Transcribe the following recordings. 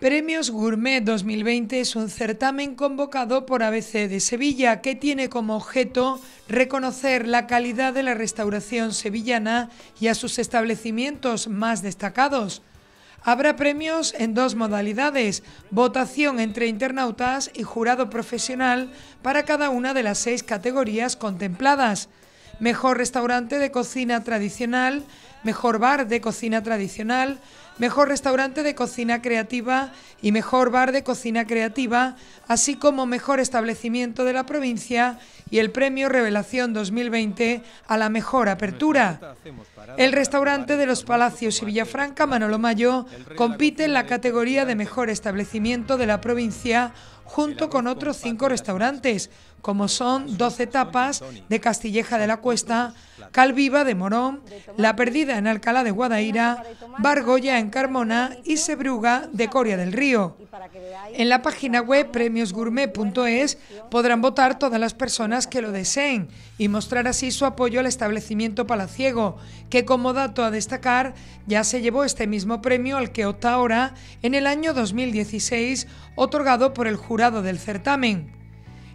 Premios Gourmet 2020 es un certamen convocado por ABC de Sevilla que tiene como objeto reconocer la calidad de la restauración sevillana y a sus establecimientos más destacados. Habrá premios en dos modalidades, votación entre internautas y jurado profesional para cada una de las seis categorías contempladas. Mejor restaurante de cocina tradicional, mejor bar de cocina tradicional, mejor restaurante de cocina creativa y mejor bar de cocina creativa, así como mejor establecimiento de la provincia y el premio Revelación 2020 a la mejor apertura. El restaurante de los Palacios y Villafranca Manolo Mayo compite en la categoría de mejor establecimiento de la provincia junto con otros cinco restaurantes, como son 12 tapas de Castilleja de la Cuesta, Calviva de Morón, La Perdida en Alcalá de Guadaira, Bargoya en Carmona y Sebruga de Coria del Río. En la página web premiosgourmet.es podrán votar todas las personas que lo deseen y mostrar así su apoyo al establecimiento palaciego, que como dato a destacar ya se llevó este mismo premio al que opta ahora en el año 2016, otorgado por el jurado del certamen.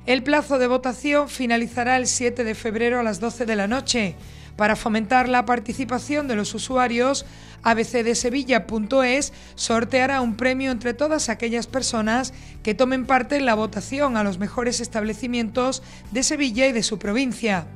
El plazo de votación finalizará el 7 de febrero a las 12 de la noche. Para fomentar la participación de los usuarios, abcdesevilla.es sorteará un premio entre todas aquellas personas que tomen parte en la votación a los mejores establecimientos de Sevilla y de su provincia.